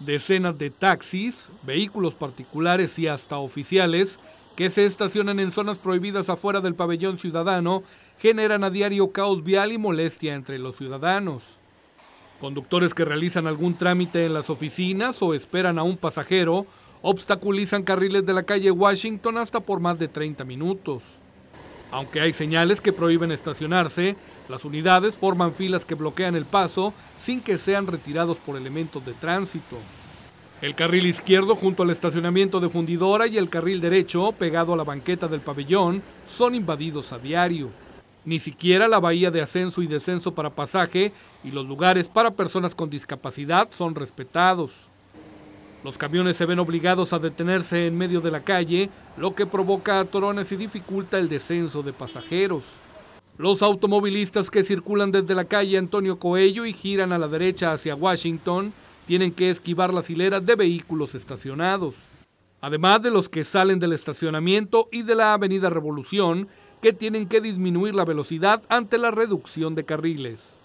Decenas de taxis, vehículos particulares y hasta oficiales que se estacionan en zonas prohibidas afuera del pabellón ciudadano generan a diario caos vial y molestia entre los ciudadanos. Conductores que realizan algún trámite en las oficinas o esperan a un pasajero obstaculizan carriles de la calle Washington hasta por más de 30 minutos. Aunque hay señales que prohíben estacionarse, las unidades forman filas que bloquean el paso sin que sean retirados por elementos de tránsito. El carril izquierdo junto al estacionamiento de fundidora y el carril derecho pegado a la banqueta del pabellón son invadidos a diario. Ni siquiera la bahía de ascenso y descenso para pasaje y los lugares para personas con discapacidad son respetados. Los camiones se ven obligados a detenerse en medio de la calle, lo que provoca atorones y dificulta el descenso de pasajeros. Los automovilistas que circulan desde la calle Antonio Coello y giran a la derecha hacia Washington tienen que esquivar las hileras de vehículos estacionados, además de los que salen del estacionamiento y de la Avenida Revolución, que tienen que disminuir la velocidad ante la reducción de carriles.